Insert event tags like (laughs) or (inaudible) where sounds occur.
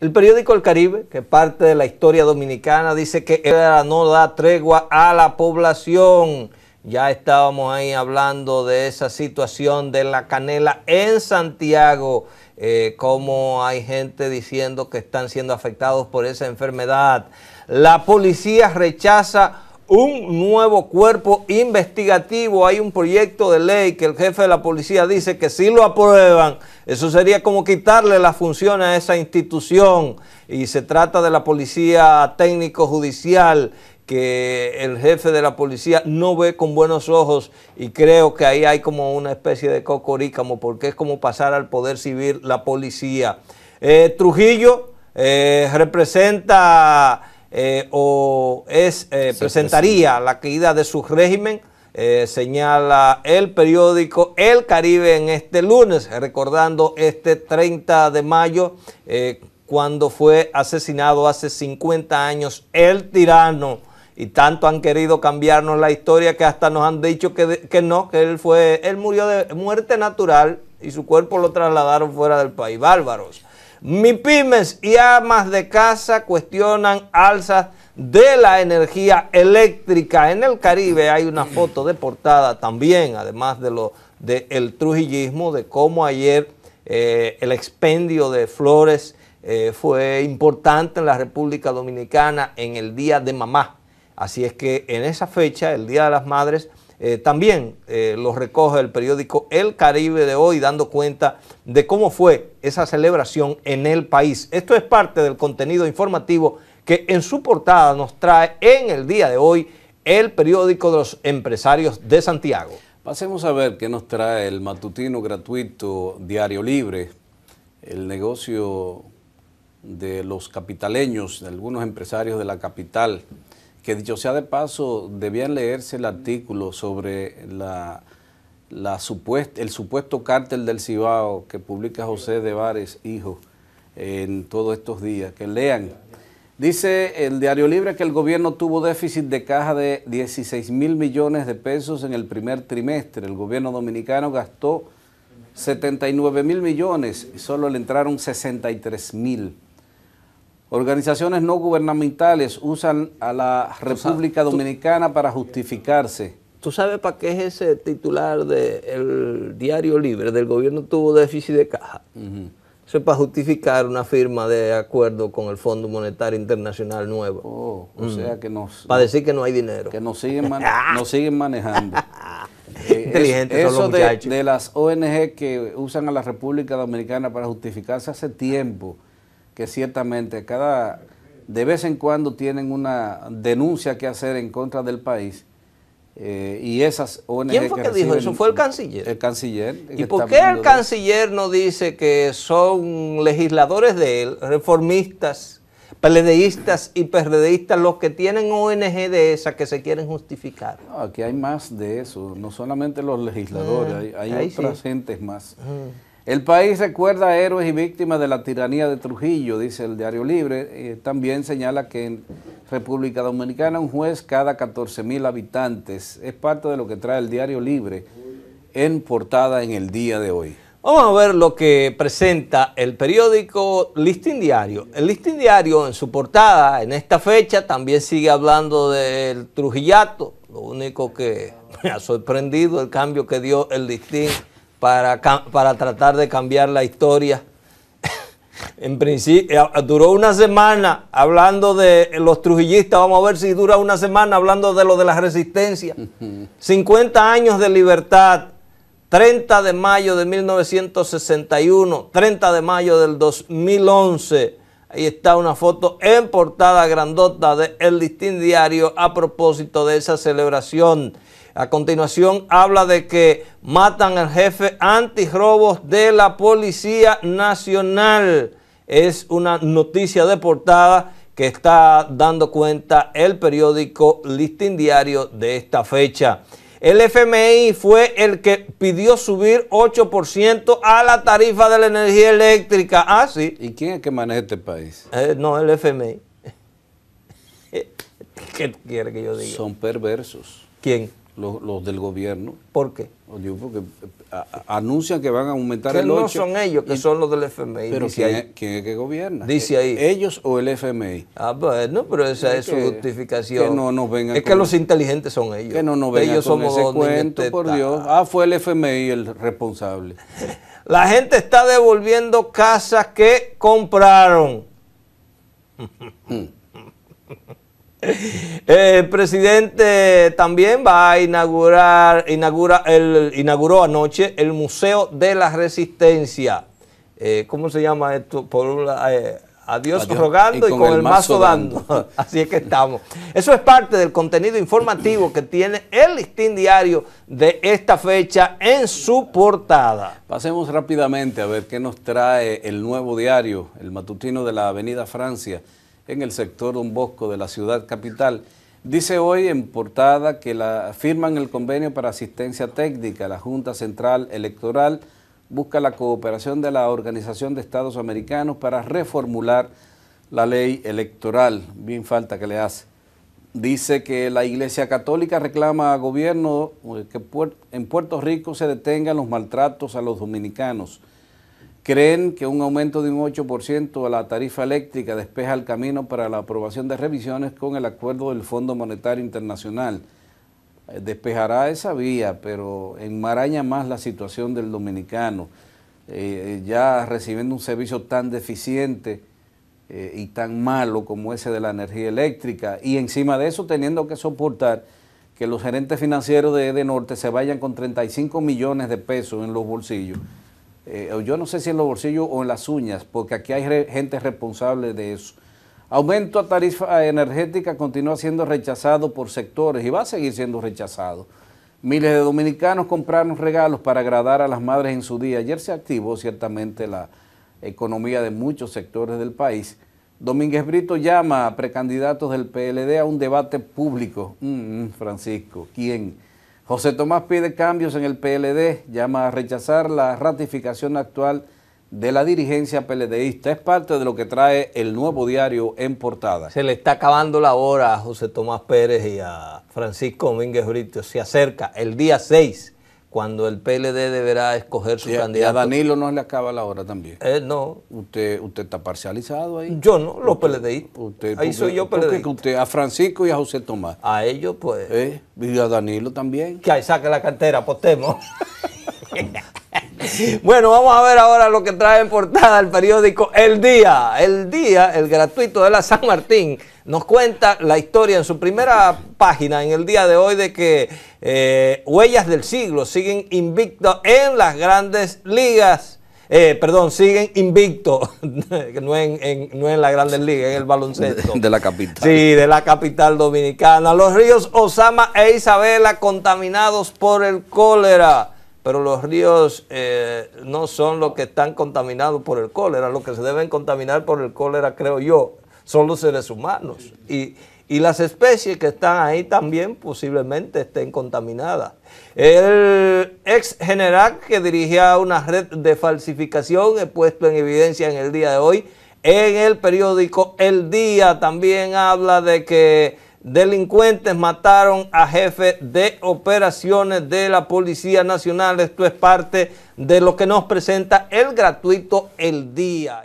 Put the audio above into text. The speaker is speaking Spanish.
El periódico El Caribe, que parte de la historia dominicana, dice que no da tregua a la población. Ya estábamos ahí hablando de esa situación de la canela en Santiago, eh, como hay gente diciendo que están siendo afectados por esa enfermedad. La policía rechaza un nuevo cuerpo investigativo. Hay un proyecto de ley que el jefe de la policía dice que si lo aprueban, eso sería como quitarle la función a esa institución. Y se trata de la policía técnico-judicial que el jefe de la policía no ve con buenos ojos y creo que ahí hay como una especie de cocorícamo porque es como pasar al poder civil la policía. Eh, Trujillo eh, representa eh, o es, eh, presentaría la caída de su régimen, eh, señala el periódico El Caribe en este lunes, recordando este 30 de mayo, cuando fue asesinado hace 50 años el tirano. Y tanto han querido cambiarnos la historia que hasta nos han dicho que, que no, que él fue, él murió de muerte natural y su cuerpo lo trasladaron fuera del país. Bárbaros pymes y amas de casa cuestionan alzas de la energía eléctrica. En el Caribe hay una foto de portada también, además de lo del trujillismo, de cómo ayer eh, el expendio de flores eh, fue importante en la República Dominicana en el Día de Mamá. Así es que en esa fecha, el Día de las Madres, eh, también eh, los recoge el periódico El Caribe de hoy, dando cuenta de cómo fue esa celebración en el país. Esto es parte del contenido informativo que en su portada nos trae en el día de hoy el periódico de los empresarios de Santiago. Pasemos a ver qué nos trae el matutino gratuito Diario Libre, el negocio de los capitaleños, de algunos empresarios de la capital que dicho sea de paso, debían leerse el artículo sobre la, el supuesto cártel del Cibao que publica José de Vares, hijo, en todos estos días, que lean. Dice el Diario Libre que el gobierno tuvo déficit de caja de 16 mil millones de pesos en el primer trimestre. El gobierno dominicano gastó 79 mil millones y solo le entraron 63 mil Organizaciones no gubernamentales usan a la República Dominicana para justificarse. ¿Tú sabes para qué es ese titular del el Diario Libre del gobierno tuvo déficit de caja? Eso es para justificar una firma de acuerdo con el Fondo Monetario Internacional nuevo. Oh, o sea que nos... Para decir que no hay dinero. Que nos siguen, (laughs) siguen manejando. (laughs) Eh, inteligentes son los de, de las ONG que usan a la República Dominicana para justificarse hace tiempo que ciertamente cada de vez en cuando tienen una denuncia que hacer en contra del país. Eh, y esas ONG ¿Quién fue que, dijo eso? ¿Fue el canciller? El canciller. ¿Y por qué el canciller no dice que son legisladores de él, reformistas, PLDistas y PRDistas los que tienen ONG de esas que se quieren justificar? No, aquí hay más de eso, no solamente los legisladores, mm, hay, otras gentes más. Mm. El país recuerda a héroes y víctimas de la tiranía de Trujillo, dice el Diario Libre. Eh, también señala que en República Dominicana un juez cada 14 mil habitantes. Es parte de lo que trae el Diario Libre en portada en el día de hoy. Vamos a ver lo que presenta el periódico Listín Diario. El Listín Diario en su portada, en esta fecha, también sigue hablando del Trujillato. Lo único que (laughs) me ha sorprendido el cambio que dio el Listín para, para tratar de cambiar la historia. (laughs) en principio, eh, duró una semana hablando de los trujillistas, vamos a ver si dura una semana hablando de lo de la resistencia. 50 (laughs) años de libertad, 30 de mayo de 1961, 30 de mayo del 2011. Ahí está una foto en portada grandota de El Listín Diario a propósito de esa celebración. A continuación habla de que matan al jefe antirrobos de la Policía Nacional. Es una noticia de portada que está dando cuenta el periódico Listín Diario de esta fecha. El FMI fue el que pidió subir 8% a la tarifa de la energía eléctrica. Ah, sí. ¿Y quién es que maneja este país? Eh, no, el FMI. (laughs) ¿Qué quiere que yo diga? Son perversos. ¿Quién? Los, del gobierno. ¿Por qué? porque eh, anuncian que van a aumentar el 8. no son ellos, que son los del FMI. Pero ¿quién, Es, que gobierna? Dice eh, ahí. ¿Ellos o el FMI? Ah, bueno, pero esa es, su justificación. Que no nos vengan Es que los inteligentes son ellos. Que no nos vengan ellos somos ese cuento, este por Dios. Ah, fue el FMI el responsable. (laughs) La gente está devolviendo casas que compraron. (laughs) Hmm. (laughs) Eh, el presidente también va a inaugurar, inaugura el, inauguró anoche el Museo de la Resistencia. Eh, ¿Cómo se llama esto? Por eh, adiós, rogando y con, el, mazo, dando. (laughs) Así es que estamos. Eso es parte del contenido informativo que tiene el listín diario de esta fecha en su portada. Pasemos rápidamente a ver qué nos trae el nuevo diario, el matutino de la Avenida Francia en el sector Don Bosco de la ciudad capital. Dice hoy en portada que la, firman el convenio para asistencia técnica. La Junta Central Electoral busca la cooperación de la Organización de Estados Americanos para reformular la ley electoral. Bien falta que le hace. Dice que la Iglesia Católica reclama a gobierno eh, que en Puerto Rico se detengan los maltratos a los dominicanos creen que un aumento de un 8% a la tarifa eléctrica despeja el camino para la aprobación de revisiones con el acuerdo del Fondo Monetario Internacional. Eh, despejará esa vía, pero enmaraña más la situación del dominicano, eh, eh, ya recibiendo un servicio tan deficiente y tan malo como ese de la energía eléctrica, y encima de eso teniendo que soportar que los gerentes financieros de EDENORTE se vayan con 35 millones de pesos en los bolsillos eh, yo no sé si en los bolsillos o en las uñas, porque aquí hay gente responsable de eso. Aumento a tarifa energética continúa siendo rechazado por sectores y va a seguir siendo rechazado. Miles de dominicanos compraron regalos para agradar a las madres en su día. Ayer se activó ciertamente la economía de muchos sectores del país. Domínguez Brito llama a precandidatos del PLD a un debate público. Mm, mm, Francisco, ¿quién? José Tomás pide cambios en el PLD, llama a rechazar la ratificación actual de la dirigencia PLDista. Es parte de lo que trae el nuevo diario en portada. Se le está acabando la hora a José Tomás Pérez y a Francisco Domínguez Brito. Se acerca el día 6 cuando el PLD deberá escoger su candidato. a Danilo no le acaba la hora también. Eh, no. Usted, usted está parcializado ahí. Yo no, los PLD. ahí soy yo PLD. a Francisco y a José Tomás. A ellos pues. Eh, y a Danilo también. Que ahí saque la cantera, apostemos. (laughs) bueno, vamos a ver ahora lo que trae en portada el periódico El Día. El Día, el gratuito de la San Martín nos cuenta la historia en su primera página en el día de hoy de que eh, Huellas del Siglo siguen invicto en las grandes ligas. Eh, perdón, siguen invictos, (laughs) no en, las la Grandes Ligas, en el baloncesto. De, la capital. Sí, de la capital dominicana. Los ríos Osama e Isabela contaminados por el cólera. Pero los ríos eh, no son los que están contaminados por el cólera, los que se deben contaminar por el cólera, creo yo, son los seres humanos. Y, y las especies que están ahí también posiblemente estén contaminadas. El ex general que dirigía una red de falsificación, he puesto en evidencia en el día de hoy, en el periódico El Día también habla de que delincuentes mataron a jefe de operaciones de la Policía Nacional. Esto es parte de lo que nos presenta el gratuito El Día.